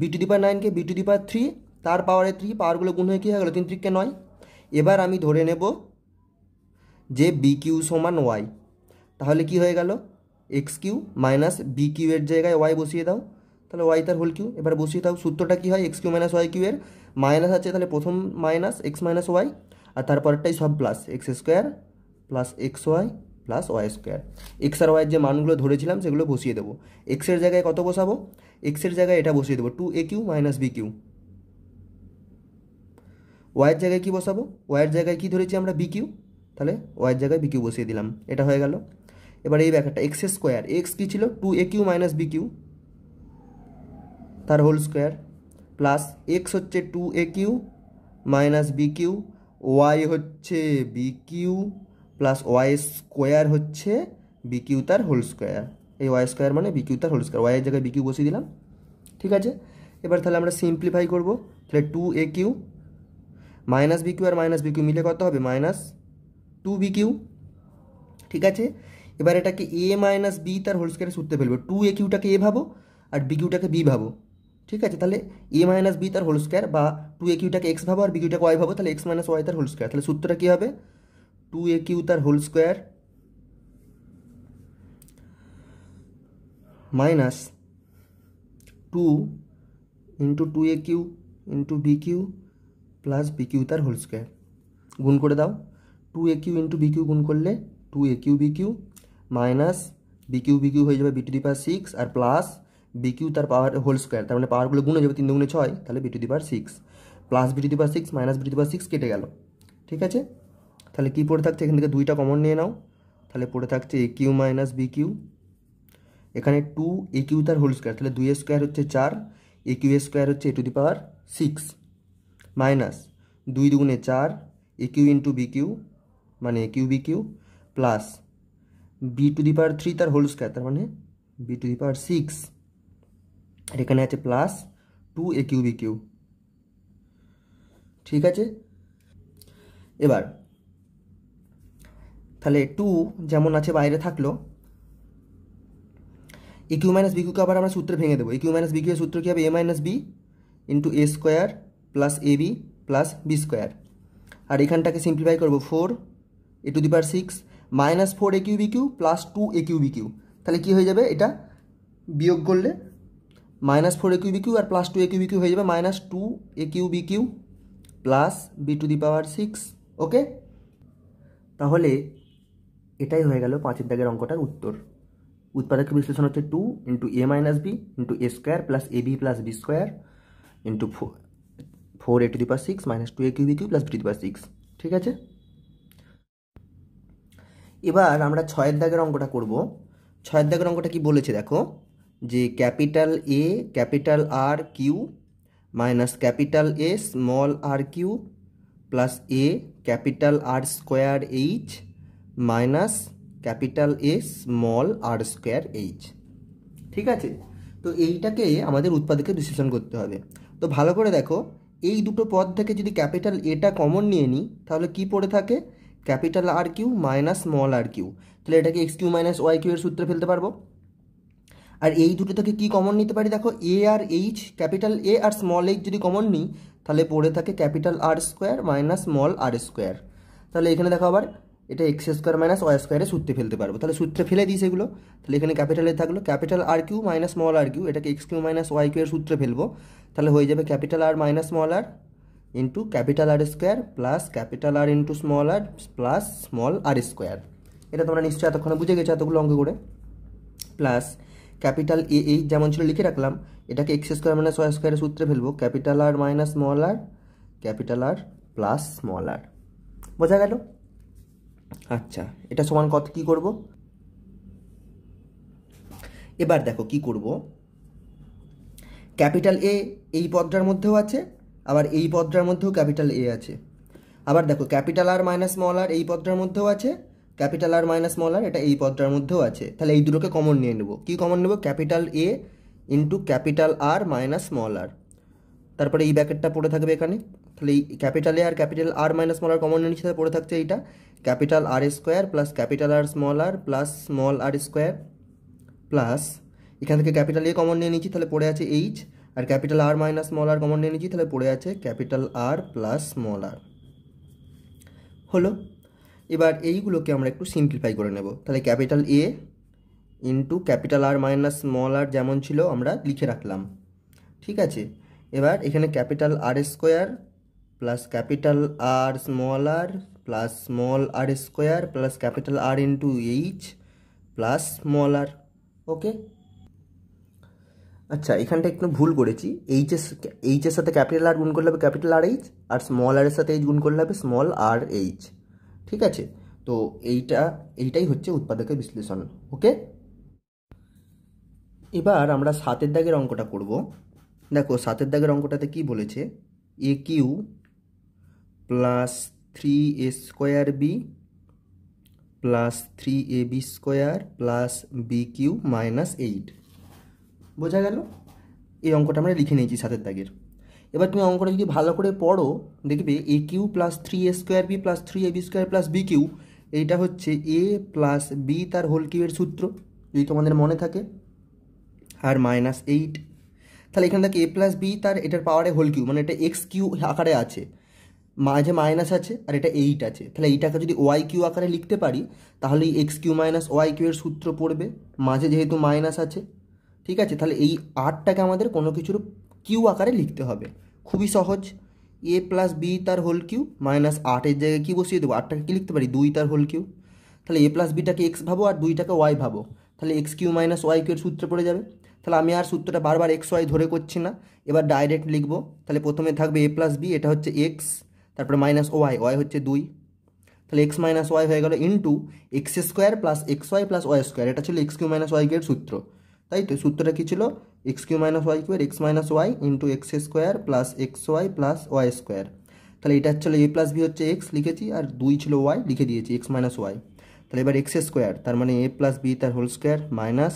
বি টু নাইনকে বি টু থ্রি তার পাওয়ারে থ্রি পাওয়ারগুলো গুণ হয়ে কী হয়ে গেলো তিন ত্রিককে নয় এবার আমি ধরে নেব যে বি কিউ সমান ওয়াই তাহলে কি হয়ে গেল x cube minus b cube এর জায়গায় ওয়াই বসিয়ে দাও তাহলে ওয়াই তার হোল কিউ এবার বসিয়ে দাও সূত্রটা কী হয় x cube minus y cube এর মাইনাস আছে তাহলে প্রথম মাইনাস এক্স মাইনাস ওয়াই আর তারপরটাই সব plus x square plus x y plus y square x আর ওয়াইয়ের যে মানগুলো ধরেছিলাম সেগুলো বসিয়ে দেবো এক্সের জায়গায় কত বসাবো এক্সের জায়গায় এটা বসিয়ে দেবো two a cube minus b cube ওয়াইয়ের জায়গায় কি বসাবো ওয়াইয়ের জায়গায় কী ধরেছি আমরা বি কিউ তাহলে ওয়াইয়ের জায়গায় বি কিউ বসিয়ে দিলাম এটা হয়ে গেল এবার এই ব্যাপারটা এক্স স্কোয়ার এক্স কী ছিল two a cube minus b cube তার হোল স্কোয়ার প্লাস এক্স হচ্ছে two a cube minus b cube y হচ্ছে বি কিউ +y² হচ্ছে b³r² এই y² মানে b³r² y এর জায়গায় b³ বসিয়ে দিলাম ঠিক আছে এবার তাহলে আমরা সিম্পলিফাই করব তাহলে 2aq - b³ - b³ মিলে করতে হবে - 2bq ঠিক আছে এবার এটা কি a - b তার হোল স্কয়ার সূত্রে ফেলব 2aqটাকে a ভাবো আর b³টাকে b ভাবো ঠিক আছে তাহলে a - b তার হোল স্কয়ার বা 2aqটাকে x ভাবো আর b³টাকে y ভাবো তাহলে x - y তার হোল স্কয়ার তাহলে সূত্রটা কি হবে 2a³ - 2 * 2aq * bq + bq² গুণ করে দাও 2aq * bq গুণ করলে 2aqbq - bqbq হয়ে যাবে b³ / 6 আর + bq² তার মানে পাওয়ারগুলো গুণ হয়ে যাবে 3 * 2 = 6 তাহলে b³ / 6 + b³ / 6 - b³ / 6 কেটে গেল ঠিক আছে তাহলে কি পড়ে থাকছে এখান থেকে দুইটা কমন নিয়ে নাও তাহলে পড়ে থাকছে a cube minus b cube এখানে টু এ কিউ তার হোল স্কোয়ার তাহলে দুই স্কোয়ার হচ্ছে চার এ কিউ স্কোয়ার হচ্ছে a to the power six minus দুই দুগুণে চার a cube into b cube মানে a cube b cube plus b to the power three তার হোল স্কোয়ার তার মানে b to the power six আর এখানে আছে plus two a cube b cube ঠিক আছে এবার তাহলে 2 যেমন আছে বাইরে থাকলো a^2 - b^2 এর আবার আমরা সূত্র ভেঙে দেব a^2 - b^2 এর সূত্র কি হবে a - b * a^2 + ab + b^2 আর এখানটাকে সিম্পলিফাই করব 4 a ^ 6 - 4 a ^ 3 b ^ 3 + 2 a ^ 3 b ^ 3 তাহলে কি হয়ে যাবে এটা বিয়োগ করলে -4 a ^ 3 b ^ 3 R +2 a ^ 3 b ^ 3 হয়ে যাবে -2 a ^ 3 b ^ 3 + b ^ 2 6 ওকে তাহলে এটাই হয়ে গেল পাঁচের দাগের অঙ্কটার উত্তর উৎপাদক বিশ্লেষণ হচ্ছে two into a minus b into a square plus a b plus b square into four a to the six minus two a cube b cube plus two six ঠিক আছে এবার আমরা ছয়ের দাগের অঙ্কটা করব ছয়ের দাগের অঙ্কটা কি বলেছে দেখো যে capital a capital r cube minus capital a small r cube plus a capital R square h minus capital a small r square h ঠিক আছে তো এইটাকে আমাদের উৎপাদকে বিশ্লেষণ করতে হবে তো ভালো করে দেখো এই দুটো পদ থেকে যদি ক্যাপিটাল এটা কমন নিয়ে নিই তাহলে কি পড়ে থাকে capital r cube minus small r cube তাহলে এটাকে x cube minus y cube এর সূত্রে ফেলতে পারবো আর এই দুটো থেকে কি কমন নিতে পারি দেখো a r h capital A r small h যদি কমন নিই তাহলে পড়ে থাকে ক্যাপিটাল আর square minus small r square তাহলে এখানে দেখো আবার এটা এক্স স্কোয়ার মাইনাস ওয়াই স্কোয়ারে সূত্রে ফেলতে পারবো তাহলে সূত্রে ফেলে দিই সেগুলো তাহলে এখানে ক্যাপিটালে থাকলো capital r cube minus small r cube এটাকে x cube minus y cube এর সূত্রে ফেলবো তাহলে হয়ে যাবে ক্যাপিটাল আর minus small r into capital আর স্কোয়ার প্লাস ক্যাপিটাল আর into small r plus small r square এটা তোমরা নিশ্চয়ই এতক্ষণে বুঝে গেছো এতগুলো অঙ্ক করে প্লাস ক্যাপিটাল এ এইচ যেমন ছিল লিখে রাখলাম এটাকে এক্স স্কোয়ার মাইনাস ওয়াই স্কোয়ারের সূত্রে ফেলবো ক্যাপিটাল আর minus small r capital R plus small r বোঝা গেল আচ্ছা এটা সমান কত কি করব এবার দেখো কি করব ক্যাপিটাল এ এই পদটার মধ্যেও আছে আবার এই পদটার মধ্যেও ক্যাপিটাল এ আছে আবার দেখো ক্যাপিটাল আর মাইনাস মল আর এই পদটার মধ্যেও আছে ক্যাপিটাল আর মাইনাস মল আর এটা এই পদটার মধ্যেও আছে তাহলে এই দুটোকে কমন নিয়ে নেব কি কমন নেব capital A into capital R minus small r তারপরে এই ব্যাকেটটা পড়ে থাকবে এখানে তাহলে এই ক্যাপিটাল এ আর ক্যাপিটাল আর মাইনাস স্মল আর কমন নিচে পড়ে থাকছে এইটা ক্যাপিটাল আর square plus capital R small r plus small r square plus এখান থেকে ক্যাপিটাল এ কমন নিয়ে নিচ্ছি তাহলে পড়ে আছে এইচ আর ক্যাপিটাল আর মাইনাস স্মল আর কমন নিয়ে নিচ্ছি তাহলে পড়ে আছে capital R plus small r হলো এবার এইগুলোকে আমরা একটু সিম্পলিফাই করে নেব তাহলে capital A into capital R minus small r যেমন ছিল আমরা লিখে রাখলাম ঠিক আছে এবার এখানে ক্যাপিটাল আর square plus capital R small r plus small r square plus capital আর into h plus small r okay আচ্ছা এখানটা একটু ভুল করেছি এইচএস এইচের সাথে ক্যাপিটাল আর গুণ করলে হবে ক্যাপিটাল আর এইচ আর স্মল আর এর সাথে এইচ গুণ করলে হবে স্মল আর এইচ ঠিক আছে তো এইটা এইটাই হচ্ছে উৎপাদকের বিশ্লেষণ ওকে এবার আমরা সাতের দাগের অঙ্কটা করব দেখো সাতের দাগের অঙ্কটাতে কি বলেছে a cube plus three a square b plus three a b square plus B cube minus eight বোঝা গেল এই অঙ্কটা আমরা লিখে নিয়েছি সাতের দাগের এবার তুমি অঙ্কটা যদি ভালো করে পড়ো দেখবে a cube plus three a square b plus three a b square plus B cube এইটা হচ্ছে এ প্লাস বি তার হোল কিউয়ের সূত্র যদি তোমাদের মনে থাকে আর মাইনাস এইট তাহলে এখান থেকে এ প্লাস বি তার এটার পাওয়ারে হোল কিউ মানে এটা এক্স কিউ আকারে আছে মাঝে মাইনাস আছে আর এটা এইট আছে তাহলে এইটাকে যদি ওয়াই কিউ আকারে লিখতে পারি তাহলে এই x cube minus y cube এর সূত্র পড়বে মাঝে যেহেতু মাইনাস আছে ঠিক আছে তাহলে এই আটটাকে আমাদের কোনো কিছুর কিউ আকারে লিখতে হবে খুবই সহজ এ প্লাস বি তার হোল কিউ মাইনাস আটের জায়গায় কী বসিয়ে দেবো আটটাকে কী লিখতে পারি দুই তার হোল কিউ তাহলে এ প্লাস বিটাকে এক্স ভাবো আর দুইটাকে ওয়াই ভাবো তাহলে এক্স কিউ মাইনাস ওয়াই এর সূত্রে পড়ে যাবে তাহলে আমি আর সূত্রটা বারবার এক্স ওয়াই ধরে করছি না এবার ডাইরেক্ট লিখবো তাহলে প্রথমে থাকবে এ প্লাস বি এটা হচ্ছে এক্স তারপরে মাইনাস ওয়াই ওয়াই হচ্ছে দুই তাহলে এক্স মাইনাস ওয়াই হয়ে গেল into x square plus x y plus y square এটা ছিল এক্স কিউ মাইনাস ওয়াই কিউয়ের সূত্র তাই তো সূত্রটা কী ছিল এক্স কিউ মাইনাস ওয়াই কিউয়ের x minus y into x square plus x y plus y square তাহলে এটা ছিল এ প্লাস বি হচ্ছে এক্স লিখেছি আর দুই ছিল ওয়াই লিখে দিয়েছি এক্স মাইনাস ওয়াই তাহলে এবার এক্স স্কোয়ার তার মানে এ প্লাস বি তার whole square minus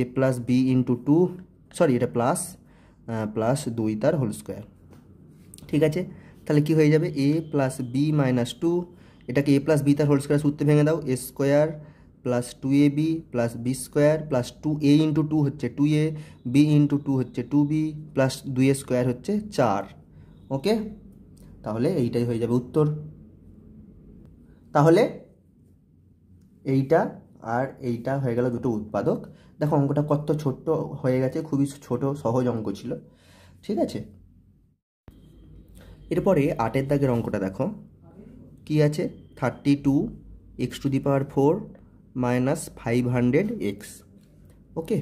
a plus b into two sorry এটা প্লাস প্লাস দুই তার হোল স্কোয়ার ঠিক আছে তাহলে কি হয়ে যাবে a plus b minus two এটাকে এ প্লাস বি তার হোল স্কোয়ার সূত্রে ভেঙে দাও a square plus two a b plus b square plus two a into two হচ্ছে two a b into two হচ্ছে টু বি প্লাস দুই a square হচ্ছে চার ওকে তাহলে এইটাই হয়ে যাবে উত্তর তাহলে এইটা আর এইটা হয়ে গেল দুটো উৎপাদক দেখো অঙ্কটা কত ছোট্ট হয়ে গেছে খুবই ছোট সহজ অঙ্ক ছিল ঠিক আছে এরপরে আটের দাগের অঙ্কটা দেখো কি আছে thirty two x to the power four minus five hundred x okay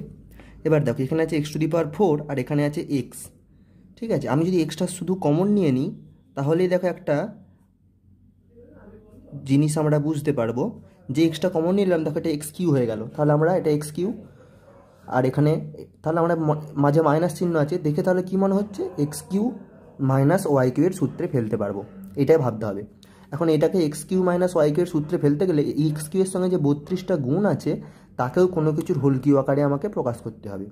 এবার দেখো এখানে আছে x to the power four আর এখানে আছে এক্স ঠিক আছে আমি যদি এক্সটা শুধু কমন নিয়ে নিই তাহলেই দেখো একটা জিনিস আমরা বুঝতে পারবো যে এক্সটা কমন নিলাম দেখো এটা এক্স কিউ হয়ে গেল তাহলে আমরা এটা এক্স কিউ আর এখানে তাহলে আমরা মাঝে মাইনাস চিহ্ন আছে দেখে তাহলে কী মনে হচ্ছে x cube minus y cube এর সূত্রে ফেলতে পারবো এটাই ভাবতে হবে এখন এটাকে x cube minus y cube এর সূত্রে ফেলতে গেলে এক্স কিউ এর সঙ্গে যে বত্রিশটা গুণ আছে তাকেও কোনো কিছুর হোলকিউ আকারে আমাকে প্রকাশ করতে হবে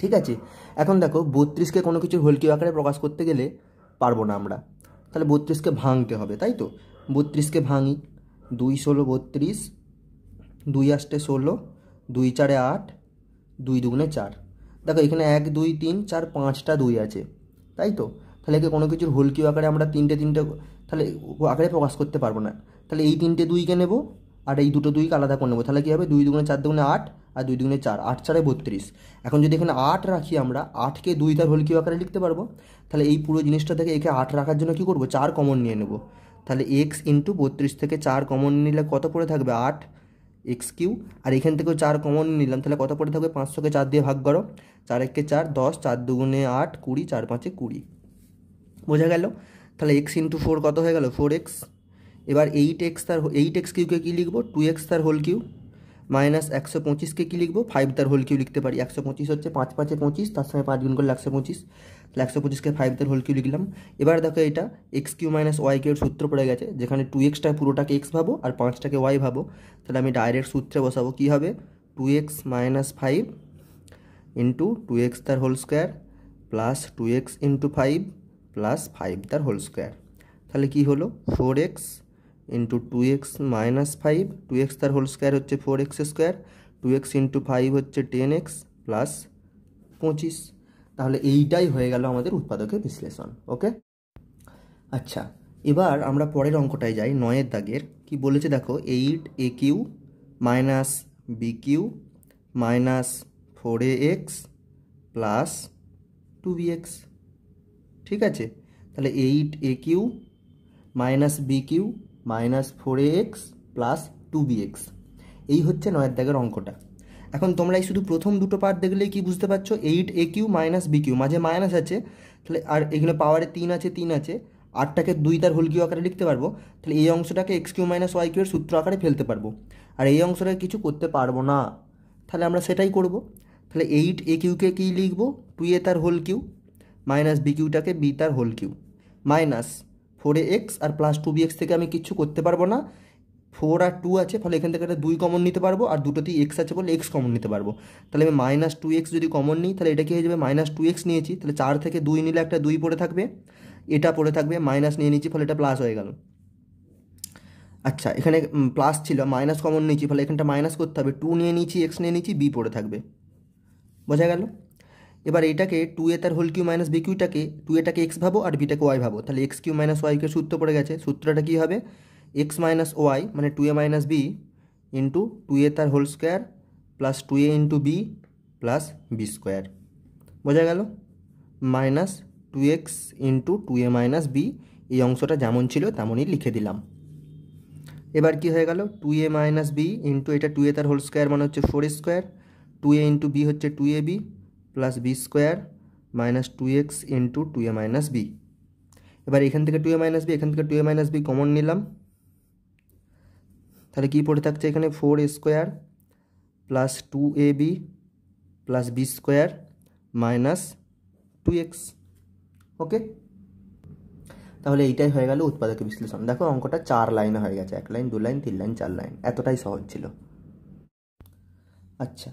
ঠিক আছে এখন দেখো বত্রিশকে কোনো কিছুর হোল আকারে প্রকাশ করতে গেলে পারবো না আমরা তাহলে বত্রিশকে ভাঙতে হবে তাই তো বত্রিশকে ভাঙি দুই ষোলো বত্রিশ দুই আষ্টে ষোলো দুই চারে আট দুই দুগুণে চার দেখো এখানে এক দুই তিন চার পাঁচটা দুই আছে তাই তো তাহলে একে কোনো কিছুর হুল কিউ আকারে আমরা তিনটে তিনটে তাহলে আকারে প্রকাশ করতে পারবো না তাহলে এই তিনটে দুইকে নেব আর এই দুটো দুইকে আলাদা করে নেবো তাহলে কী হবে দুই দুগুণে চার দুগুণে আট আর দুই দুগুণে চার আট চারে বত্রিশ এখন যদি এখানে আট রাখি আমরা আটকে দুই তার হোল কিউ আকারে লিখতে পারবো তাহলে এই পুরো জিনিসটা থেকে একে আট রাখার জন্য কী করবো চার কমন নিয়ে নেব তাহলে এক্স ইন্টু বত্রিশ থেকে চার কমন নিলে কত পড়ে থাকবে আট x³ আর এখান থেকে কো চার কমন নিলাম তাহলে কত পড় থাকে 500 কে চার দিয়ে ভাগ করো 4 * 1 কে 4 10 4 * 2 = 8 20 4 * 5 = 20 বোঝা গেল তাহলে 1 * 4 কত হয়ে গেল 4x এবার 8x তার 8x³ কে কি লিখব 2x তার হোল কিউ - 125 কে কি লিখব 5 তার হোল কিউ লিখতে পারি 125 হচ্ছে 5 * 5 = 25 তার সাথে 5 গুণ করলে 125 তাহলে একশো পঁচিশকে ফাইভ দিয়ে হোল কিউ লিখলাম এবার দেখো এটা এক্স কিউ মাইনাস ওয়াই কিউর সূত্র পড়ে গেছে যেখানে টু এক্সটা পুরোটাকে এক্স ভাবো আর পাঁচটাকে ওয়াই ভাবো তাহলে আমি ডাইরেক্ট সূত্রে বসাবো কী হবে two x minus five into two x তার whole square plus two x into five plus five তার হোল স্কোয়ার তাহলে কী হলো four x into two x minus five two x তার হোল স্কোয়ার হচ্ছে four x square two x into five হচ্ছে ten x plus পঁচিশ তাহলে এইটাই হয়ে গেল আমাদের উৎপাদকের বিশ্লেষণ ওকে আচ্ছা এবার আমরা পরের অঙ্কটায় যাই নয়ের দাগের কি বলেছে দেখো eight a cube minus b cube minus four a x plus two b x ঠিক আছে তাহলে eight a cube minus b cube minus four a x plus two b x এই হচ্ছে নয়ের দাগের অঙ্কটা এখন তোমরা এই শুধু প্রথম দুটো পার্ট দেখলেই কি বুঝতে পারছো eight a cube minus b cube মাঝে মাইনাস আছে তাহলে আর এগুলো পাওয়ারে তিন আছে তিন আছে আটটাকে দুই তার হোল কিউ আকারে লিখতে পারবো তাহলে এই অংশটাকে এক্স কিউ মাইনাস ওয়াই কিউয়ের সূত্র আকারে ফেলতে পারবো আর এই অংশটাকে কিছু করতে পারবো না তাহলে আমরা সেটাই করব তাহলে এইট এ কিউকে কী লিখবো টু এ তার হোল কিউ মাইনাস বি কিউটাকে বি তার whole cube minus four x আর প্লাস টু বি এক্স থেকে আমি কিচ্ছু করতে পারবো না ফোর আর টু আছে ফলে এখান থেকে একটা দুই কমন নিতে পারবো আর দুটোতেই এক্স আছে বলে এক্স কমন নিতে পারবো তাহলে আমি মাইনাস টু এক্স যদি কমন নিই তাহলে এটা কি হয়ে যাবে মাইনাস টু এক্স নিয়েছি তাহলে চার থেকে দুই নিলে একটা দুই পড়ে থাকবে এটা পড়ে থাকবে মাইনাস নিয়ে নিচ্ছি ফলে এটা প্লাস হয়ে গেল আচ্ছা এখানে প্লাস ছিল মাইনাস কমন নিয়েছি ফলে এখানটা মাইনাস করতে হবে টু নিয়ে নিয়েছি এক্স নিয়ে নিয়েছি বি পড়ে থাকবে বোঝা গেল এবার এটাকে টু এ তার হোল কিউ মাইনাস বি কিউটাকে টু এটাকে এক্স ভাবো আর বিটাকে ওয়াই ভাবো তাহলে এক্স কিউ মাইনাস ওয়াই সূত্র পড়ে গেছে সূত্রটা কী হবে এক্স মাইনাস ওয়াই মানে two a minus b into two a তার whole square plus two a into b plus b square বোঝা গেল minus two x into two a minus b এই অংশটা যেমন ছিল তেমনই লিখে দিলাম এবার কি হয়ে গেল two a minus b into এটা টু এ তার হোল স্কোয়ার মানে হচ্ছে four square two a into b হচ্ছে two a b plus b square minus two x into two a minus b এবার এখান থেকে টু এ মাইনাস বি এখান থেকে two a minus b common নিলাম তাহলে কি পড়ে থাকছে এখানে four square plus two a b plus b square minus two x ওকে তাহলে এইটাই হয়ে গেল উৎপাদক বিশ্লেষণ দেখো অঙ্কটা চার লাইনে হয়ে গেছে এক লাইন দু লাইন তিন লাইন চার লাইন এতটাই সহজ ছিল আচ্ছা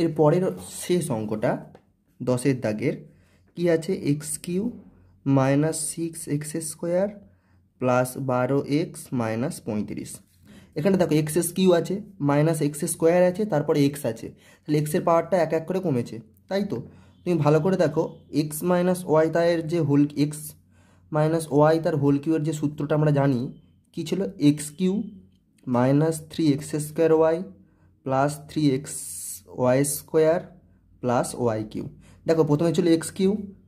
এর পরের শেষ অঙ্কটা দশের দাগের কি আছে x cube minus six x square plus বারো এক্স মাইনাস পঁয়ত্রিশ দেখো দেখো x^3 আছে -x^2 আছে তারপরে x আছে তাহলে x এর পাওয়ারটা এক এক করে কমেছে তাই তো তুমি ভালো করে দেখো x - y তার যে হোল x - y তার হোল কিউ এর যে সূত্রটা আমরা জানি কি ছিল x^3 - 3x^2y + 3xy^2 + y^3 দেখো প্রথমে ছিল x^3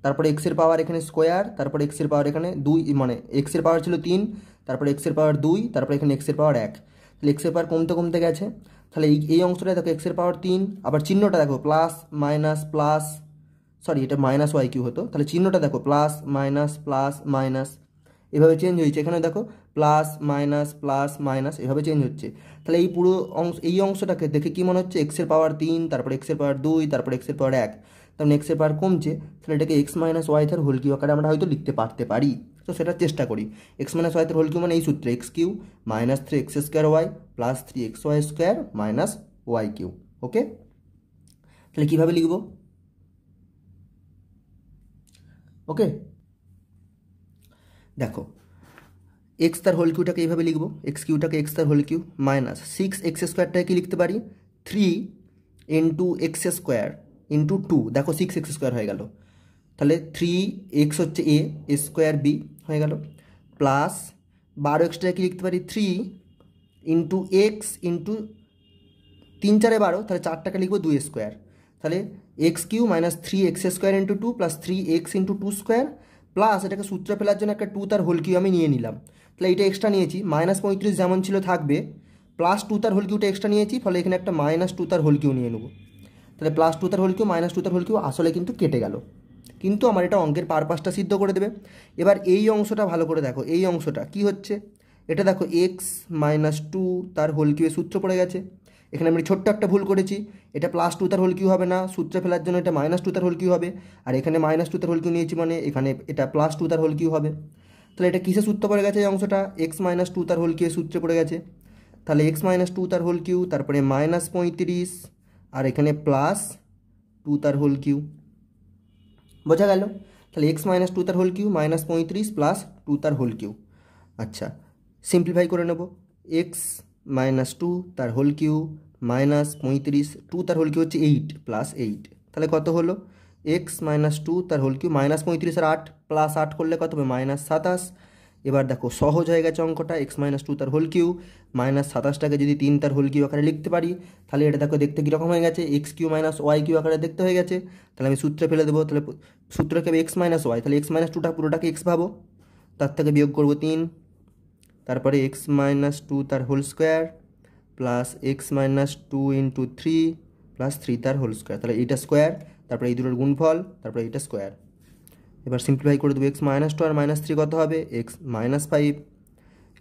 তারপরে x এর পাওয়ার এখানে স্কয়ার তারপরে x এর পাওয়ার এখানে 2 মানে x এর পাওয়ার ছিল 3 তারপরে x এর পাওয়ার 2 তারপরে এখানে x এর পাওয়ার 1 তাহলে এক্সের পাওয়ার কমতে কমতে গেছে তাহলে এই এই অংশটায় দেখো এক্সের পাওয়ার তিন আবার চিহ্নটা দেখো প্লাস মাইনাস প্লাস সরি এটা মাইনাস ওয়াই কিউ হতো তাহলে চিহ্নটা দেখো প্লাস মাইনাস প্লাস মাইনাস এভাবে চেঞ্জ হয়েছে এখানে দেখো প্লাস মাইনাস প্লাস মাইনাস এভাবে চেঞ্জ হচ্ছে তাহলে এই পুরো অংশ এই অংশটাকে দেখে কী মনে হচ্ছে এক্সের পাওয়ার তিন তারপর এক্সের পাওয়ার দুই তারপর এক্সের পাওয়ার এক তার মানে এক্সের পাওয়ার কমছে তাহলে এটাকে এক্স মাইনাস ওয়াই থার হোল কিউ আকারে আমরা হয়তো লিখতে পারতে পারি তো সেটা চেষ্টা করি x minus y whole cube মানে এই সূত্রে x cube minus three x square y plus three x y square minus y cube okay তাহলে কীভাবে লিখব ওকে দেখো এক্স তার হোল কিউটাকে এইভাবে লিখব এক্স কিউটাকে এক্স তার whole cube minus six x স্কোয়ারটাকে কি লিখতে পারি three into x square into two দেখো সিক্স এক্স স্কোয়ার হয়ে গেল তাহলে থ্রি এক্স হচ্ছে এ স্কোয়ার বি হয়ে গেল প্লাস বারো এক্সটাকে কি লিখতে পারি থ্রি ইন্টু এক্স ইন্টু তিন চারে বারো তাহলে চারটাকে লিখবো দুই স্কোয়ার তাহলে x cube minus three x square into two plus three x into two square plus এটাকে সূত্রে ফেলার জন্য একটা টু তার হোল কিউ আমি নিয়ে নিলাম তাহলে এটা এক্সট্রা নিয়েছি মাইনাস পঁয়ত্রিশ যেমন ছিল থাকবে প্লাস টু তার হোল কিউটা এক্সট্রা নিয়েছি ফলে এখানে একটা মাইনাস টু তার হোল কিউ নিয়ে নেবো তাহলে প্লাস টু তার হোল কিউ মাইনাস টু তার হোল কিউ আসলে কিন্তু কেটে গেল কিন্তু আমার এটা অঙ্কের পারপাসটা সিদ্ধ করে দেবে এবার এই অংশটা ভালো করে দেখো এই অংশটা কি হচ্ছে এটা দেখো এক্স মাইনাস টু তার হোল কিউয়ের সূত্র পড়ে গেছে এখানে আমি ছোট্ট একটা ভুল করেছি এটা প্লাস টু তার হোল কিউ হবে না সূত্রে ফেলার জন্য এটা মাইনাস টু তার হোল কিউ হবে আর এখানে মাইনাস টু তার হোল কিউ নিয়েছি মানে এখানে এটা প্লাস টু তার হোল কিউ হবে তাহলে এটা কিসে সূত্র পড়ে গেছে এই অংশটা এক্স মাইনাস টু তার হোল কিউ সূত্রে পড়ে গেছে তাহলে এক্স মাইনাস টু তার হোল কিউ তারপরে মাইনাস পঁয়ত্রিশ আর এখানে প্লাস টু তার হোল কিউ বোঝা গেল তাহলে x - 2 তার হোল কিউ - 35 + 2 তার হোল কিউ আচ্ছা সিম্পলিফাই করে নেব x - 2 তার হোল কিউ - 35 2 তার হোল কিউ হচ্ছে 8 + 8 তাহলে কত হলো x - 2 তার হোল কিউ - 35 আর 8 + 8 করলে কত হবে - 27 এবার দেখো সহজ হয়ে গেছে অঙ্কটা এক্স মাইনাস টু তার হোল কিউ মাইনাস সাতাশটাকে যদি তিন তার হোল কিউ আকারে লিখতে পারি তাহলে এটা দেখো দেখতে কীরকম হয়ে গেছে x cube minus y cube আকারে দেখতে হয়ে গেছে তাহলে আমি সূত্রে ফেলে দেবো তাহলে সূত্রকে এক্স মাইনাস ওয়াই তাহলে এক্স মাইনাস টুটা পুরোটাকে এক্স ভাবো তার থেকে বিয়োগ করবো তিন তারপরে এক্স মাইনাস টু তার whole square plus x minus two into three plus three তার হোল স্কোয়ার তাহলে এইটা স্কোয়ার তারপরে এই দুটোর গুণফল তারপরে এটা স্কোয়ার এবার সিম্পলিফাই করে দেবো এক্স মাইনাস টু আর মাইনাস থ্রি কত হবে এক্স মাইনাস ফাইভ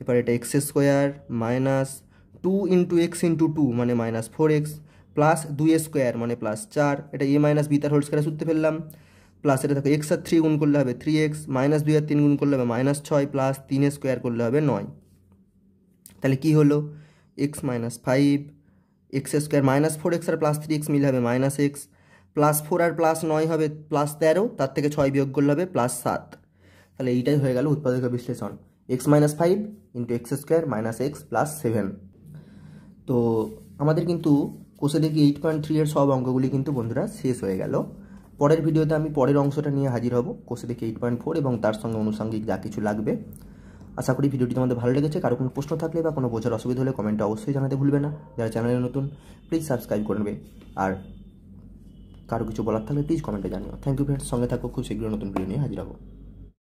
এবার এটা x square minus two into x into two মানে মাইনাস ফোর এক্স প্লাস দুই স্কোয়ার মানে প্লাস চার এটা এ মাইনাস বি তার হোল স্কোয়ার সুতরাং ফেললাম প্লাস এটা থাকে এক্স আর থ্রি গুণ করলে হবে থ্রি এক্স মাইনাস দুই আর তিন গুণ করলে হবে মাইনাস ছয় প্লাস তিন স্কোয়ার করলে হবে নয় তাহলে কী হলো x minus five x square minus four x আর প্লাস থ্রি এক্স মিলে হবে মাইনাস এক্স প্লাস ফোর আর প্লাস নয় হবে প্লাস তেরো তার থেকে ছয় বিয়োগ করলে হবে প্লাস সাত তাহলে এইটাই হয়ে গেল উৎপাদক বিশ্লেষণ x minus five into x square minus x plus seven তো আমাদের কিন্তু কোষে দেখি এইট পয়েন্ট থ্রি এর সব অঙ্কগুলি কিন্তু বন্ধুরা শেষ হয়ে গেল পরের ভিডিওতে আমি পরের অংশটা নিয়ে হাজির হব কোষে দেখি এইট পয়েন্ট ফোর এবং তার সঙ্গে আনুষঙ্গিক যা কিছু লাগবে আশা করি ভিডিওটি তোমাদের ভালো লেগেছে কারো কোনো প্রশ্ন থাকলে বা কোনো বোঝার অসুবিধা হলে কমেন্টে অবশ্যই জানাতে ভুলবে না যারা চ্যানেলে নতুন প্লিজ সাবস্ক্রাইব করবে আর কারো কিছু বলার থাকলে প্লিজ কমেন্টে জানিও থ্যাংক ইউ ফ্রেন্ডস সঙ্গে থাকো খুব শীঘ্রই নতুন ভিডিও নিয়ে হাজির হবো